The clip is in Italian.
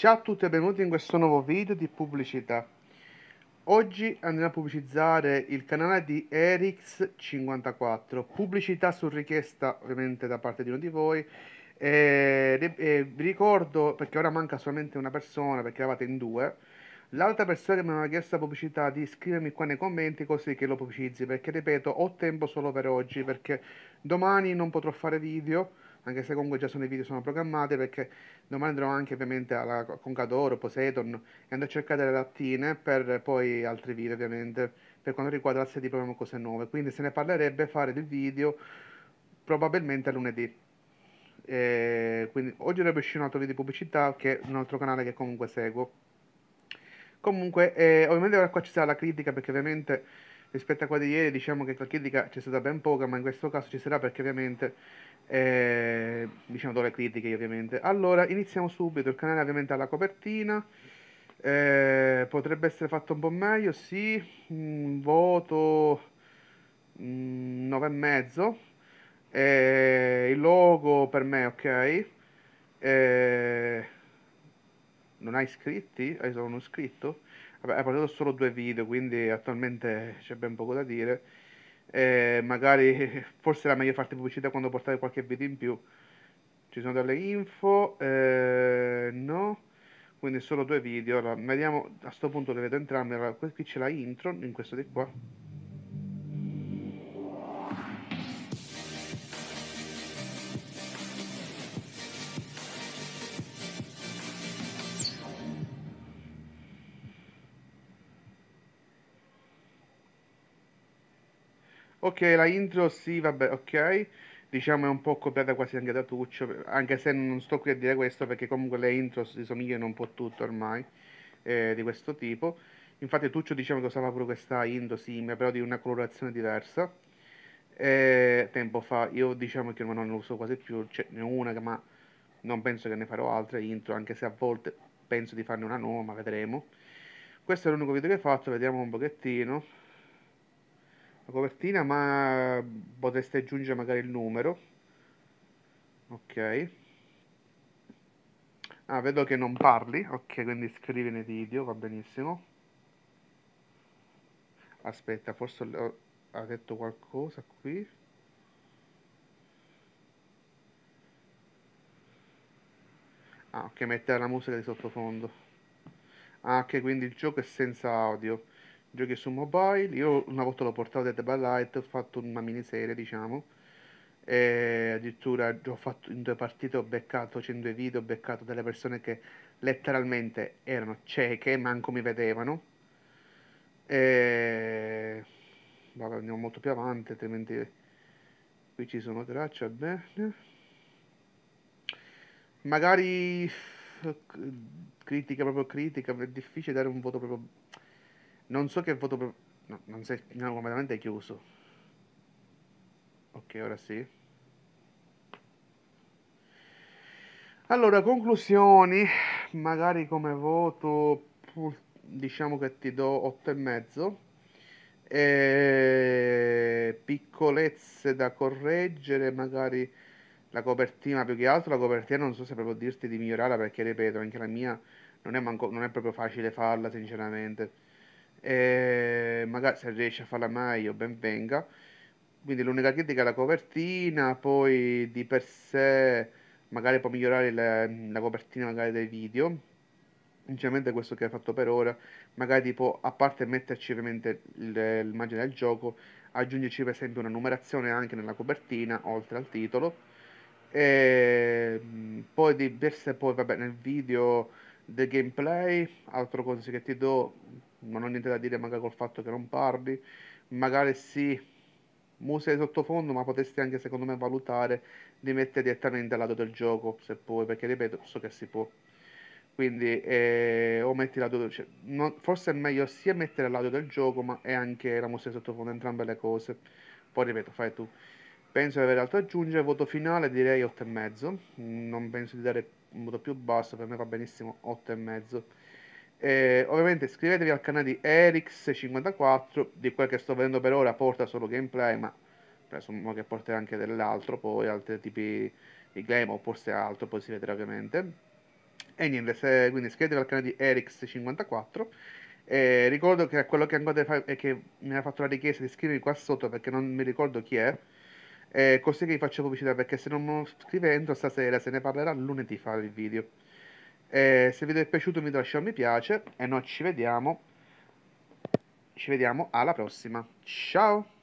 Ciao a tutti e benvenuti in questo nuovo video di pubblicità. Oggi andremo a pubblicizzare il canale di Erix54, pubblicità su richiesta ovviamente da parte di uno di voi. E, e, vi ricordo, perché ora manca solamente una persona, perché eravate in due, l'altra persona che mi aveva chiesto la pubblicità di scrivermi qua nei commenti così che lo pubblicizzi, perché ripeto, ho tempo solo per oggi, perché domani non potrò fare video anche se comunque già sono i video sono programmati perché domani andrò anche ovviamente alla Concadoro, Poseidon e andrò a cercare le lattine per poi altri video ovviamente per quanto riguarda la serie di programma cose nuove quindi se ne parlerebbe fare del video probabilmente lunedì e quindi oggi dovrebbe uscire un altro video di pubblicità che è un altro canale che comunque seguo comunque eh, ovviamente ora qua ci sarà la critica perché ovviamente rispetto a quella di ieri diciamo che critica c'è stata ben poca, ma in questo caso ci sarà perché ovviamente eh, diciamo dove critiche ovviamente. Allora, iniziamo subito, il canale ovviamente ha la copertina, eh, potrebbe essere fatto un po' meglio, sì, un voto 9,5, mm, eh, il logo per me ok, eh, non hai iscritti? Hai solo uno iscritto? Vabbè, è portato solo due video, quindi attualmente c'è ben poco da dire. Eh, magari forse era meglio farti pubblicità quando portavi qualche video in più. Ci sono delle info, eh, no, quindi solo due video. Allora, vediamo a questo punto le vedo entrambe. Allora, qui c'è la intro, in questo di qua. Ok, la intro sì, vabbè, ok. Diciamo è un po' copiata quasi anche da Tuccio, anche se non sto qui a dire questo perché comunque le intro si somigliano un po' tutto ormai eh, di questo tipo. Infatti Tuccio diciamo che usava pure questa intro simile, però di una colorazione diversa. E, eh, tempo fa, io diciamo che non ne uso quasi più, ce cioè n'è una, ma non penso che ne farò altre intro, anche se a volte penso di farne una nuova, ma vedremo. Questo è l'unico video che ho fatto, vediamo un pochettino la copertina ma potreste aggiungere magari il numero ok ah vedo che non parli ok quindi scrivi nei video va benissimo aspetta forse ho, ha detto qualcosa qui ah ok mette la musica di sottofondo ah ok quindi il gioco è senza audio giochi su mobile. Io una volta l'ho portato da Dead by Light, ho fatto una miniserie, diciamo. E addirittura ho fatto in due partite, ho beccato 100 video, ho beccato delle persone che letteralmente erano cieche, manco mi vedevano. E... Vabbè, andiamo molto più avanti, altrimenti qui ci sono tracce, bene. Magari critica proprio critica, è difficile dare un voto proprio non so che voto... Pro... No, non sei no, completamente chiuso. Ok, ora sì. Allora, conclusioni, magari come voto diciamo che ti do 8,5. E ehm, piccolezze da correggere, magari la copertina più che altro, la copertina non so se proprio dirti di migliorarla perché ripeto, anche la mia non è, manco, non è proprio facile farla sinceramente e magari se riesce a farla meglio ben venga quindi l'unica critica è la copertina poi di per sé magari può migliorare le, la copertina magari dei video sinceramente questo che ha fatto per ora magari può a parte metterci ovviamente l'immagine del gioco aggiungerci per esempio una numerazione anche nella copertina oltre al titolo e ehm, poi di per sé poi vabbè nel video del gameplay altro consiglio che ti do non ho niente da dire magari col fatto che non parli, magari sì, musica di sottofondo, ma potresti anche secondo me valutare di mettere direttamente al lato del gioco, se puoi, perché ripeto, so che si può. Quindi eh, o metti lato, cioè, non, forse è meglio sia mettere al lato del gioco, ma è anche la musica di sottofondo, entrambe le cose. Poi ripeto, fai tu. Penso di aver altro da aggiungere, voto finale direi 8,5, non penso di dare un voto più basso, per me va benissimo 8,5 eh, ovviamente iscrivetevi al canale di Erix54, di quel che sto vedendo per ora porta solo gameplay, ma presumo che porterà anche dell'altro, poi altri tipi di game o forse altro, poi si vedrà ovviamente. E niente, se, quindi iscrivetevi al canale di Erix54. Eh, ricordo che quello che ancora fare è che mi ha fatto la richiesta di iscrivervi qua sotto perché non mi ricordo chi è. Eh, così che vi faccio pubblicità perché se non scrivendo stasera se ne parlerà lunedì fare il video. Eh, se vi è piaciuto vi lasciate un mi piace e noi ci vediamo, ci vediamo alla prossima. Ciao!